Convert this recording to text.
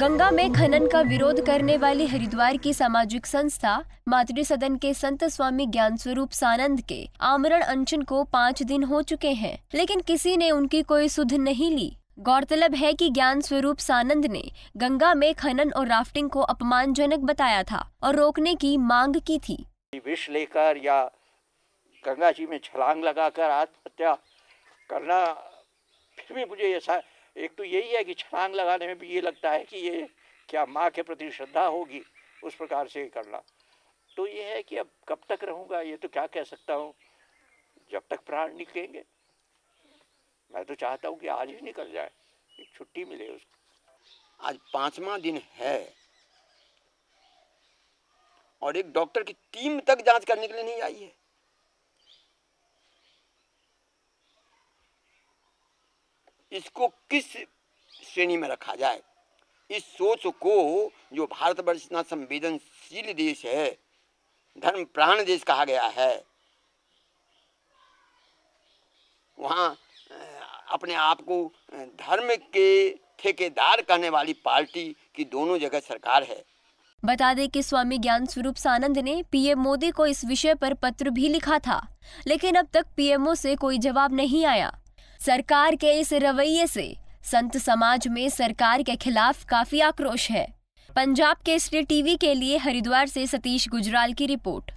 गंगा में खनन का विरोध करने वाली हरिद्वार की सामाजिक संस्था मातृ सदन के संत स्वामी ज्ञान स्वरूप सानंद के आमरण अनशन को पाँच दिन हो चुके हैं लेकिन किसी ने उनकी कोई सुध नहीं ली गौरतलब है कि ज्ञान स्वरूप सानंद ने गंगा में खनन और राफ्टिंग को अपमानजनक बताया था और रोकने की मांग की थी विष लेकर या गंगा जी में छलांग लगाकर आत्महत्या करना फिर भी मुझे ऐसा एक तो यही है कि छलांग लगाने में भी ये लगता है कि ये क्या माँ के प्रति श्रद्धा होगी उस प्रकार से करना तो ये है कि अब कब तक रहूँगा ये तो क्या कह सकता हूँ जब तक प्राण निकलेंगे मैं तो चाहता हूँ कि आज ही निकल जाए एक छुट्टी मिले उसको आज पाँचवा दिन है और एक डॉक्टर की टीम तक जांच करने के लिए नहीं आई है इसको किस श्रेणी में रखा जाए इस सोच को जो भारतवर्ष इतना संवेदनशील देश है धर्म प्राण देश कहा गया है वहाँ अपने आप को धर्म के ठेकेदार कहने वाली पार्टी की दोनों जगह सरकार है बता दें कि स्वामी ज्ञान स्वरूप सानंद ने पीएम मोदी को इस विषय पर पत्र भी लिखा था लेकिन अब तक पीएमओ से कोई जवाब नहीं आया सरकार के इस रवैये से संत समाज में सरकार के खिलाफ काफी आक्रोश है पंजाब के स्टेट टीवी के लिए हरिद्वार से सतीश गुजराल की रिपोर्ट